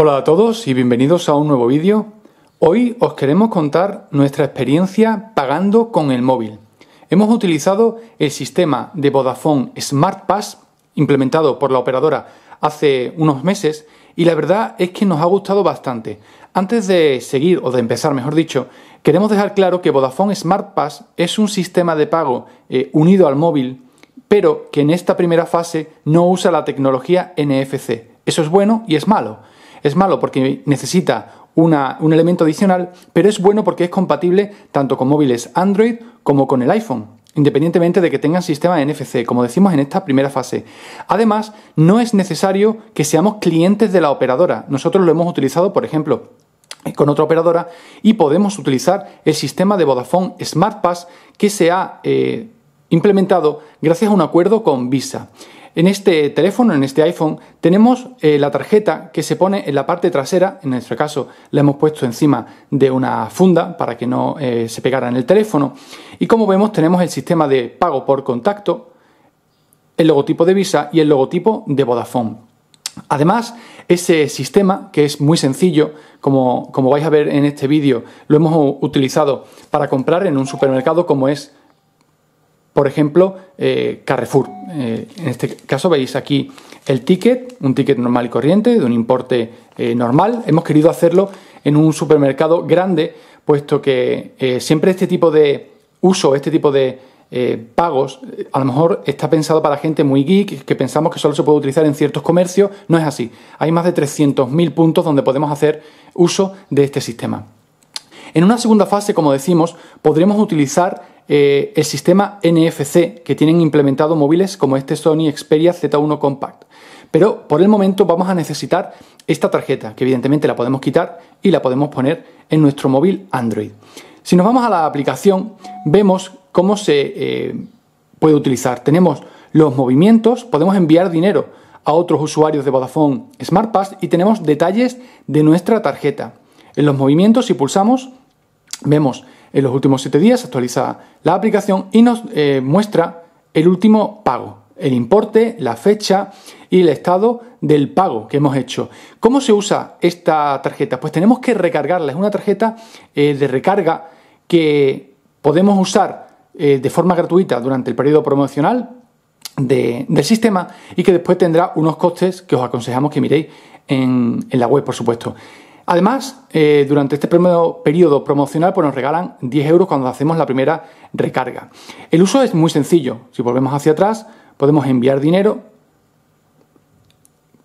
Hola a todos y bienvenidos a un nuevo vídeo. Hoy os queremos contar nuestra experiencia pagando con el móvil. Hemos utilizado el sistema de Vodafone Smart Pass implementado por la operadora hace unos meses y la verdad es que nos ha gustado bastante. Antes de seguir o de empezar, mejor dicho, queremos dejar claro que Vodafone Smart Pass es un sistema de pago eh, unido al móvil, pero que en esta primera fase no usa la tecnología NFC. Eso es bueno y es malo es malo porque necesita un elemento adicional, pero es bueno porque es compatible tanto con móviles Android como con el iPhone, independientemente de que tengan sistema NFC, como decimos en esta primera fase. Además, no es necesario que seamos clientes de la operadora. Nosotros lo hemos utilizado, por ejemplo, con otra operadora y podemos utilizar el sistema de Vodafone Smart Pass que se ha eh, implementado gracias a un acuerdo con Visa. En este teléfono, en este iPhone, tenemos eh, la tarjeta que se pone en la parte trasera, en nuestro caso la hemos puesto encima de una funda para que no eh, se pegara en el teléfono. Y como vemos tenemos el sistema de pago por contacto, el logotipo de Visa y el logotipo de Vodafone. Además, ese sistema, que es muy sencillo, como, como vais a ver en este vídeo, lo hemos utilizado para comprar en un supermercado como es por ejemplo, eh, Carrefour. Eh, en este caso veis aquí el ticket, un ticket normal y corriente de un importe eh, normal. Hemos querido hacerlo en un supermercado grande, puesto que siempre este tipo de uso, este tipo de pagos, a lo mejor está pensado para gente muy geek, que pensamos que solo se puede utilizar en ciertos comercios. No es así. Hay más de 300.000 puntos donde podemos hacer uso de este sistema. En una segunda fase, como decimos, podremos utilizar eh, el sistema NFC que tienen implementado móviles como este Sony Xperia Z1 Compact. Pero por el momento vamos a necesitar esta tarjeta, que evidentemente la podemos quitar y la podemos poner en nuestro móvil Android. Si nos vamos a la aplicación, vemos cómo se eh, puede utilizar. Tenemos los movimientos, podemos enviar dinero a otros usuarios de Vodafone Pass y tenemos detalles de nuestra tarjeta. En los movimientos, si pulsamos, vemos en los últimos 7 días, actualiza la aplicación y nos eh, muestra el último pago, el importe, la fecha y el estado del pago que hemos hecho. ¿Cómo se usa esta tarjeta? Pues tenemos que recargarla. Es una tarjeta eh, de recarga que podemos usar eh, de forma gratuita durante el periodo promocional del sistema y que después tendrá unos costes que os aconsejamos que miréis en la web, por supuesto. Además, eh, durante este primer periodo promocional pues nos regalan 10 euros cuando hacemos la primera recarga. El uso es muy sencillo. Si volvemos hacia atrás, podemos enviar dinero,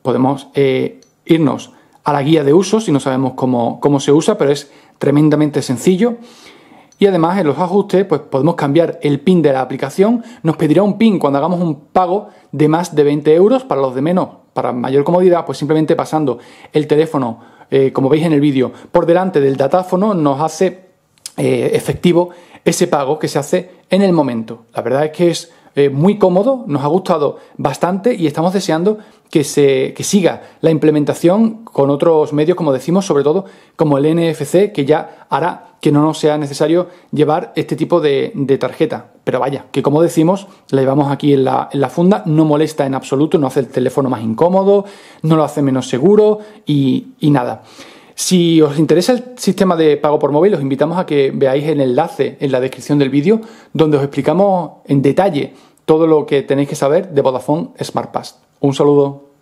podemos eh, irnos a la guía de uso si no sabemos cómo, cómo se usa, pero es tremendamente sencillo. Y además en los ajustes pues podemos cambiar el PIN de la aplicación. Nos pedirá un PIN cuando hagamos un pago de más de 20 euros para los de menos. Para mayor comodidad, pues simplemente pasando el teléfono eh, como veis en el vídeo, por delante del datáfono nos hace eh, efectivo ese pago que se hace en el momento. La verdad es que es eh, muy cómodo, nos ha gustado bastante y estamos deseando que, se, siga la implementación con otros medios, como decimos, sobre todo como el NFC, que ya hará que no nos sea necesario llevar este tipo de tarjeta. Pero vaya, que como decimos, la llevamos aquí en la, funda, no molesta en absoluto, no hace el teléfono más incómodo, no lo hace menos seguro y, y nada. Si os interesa el sistema de pago por móvil, os invitamos a que veáis el enlace en la descripción del vídeo donde os explicamos en detalle todo lo que tenéis que saber de Vodafone Smart Pass. Un saludo.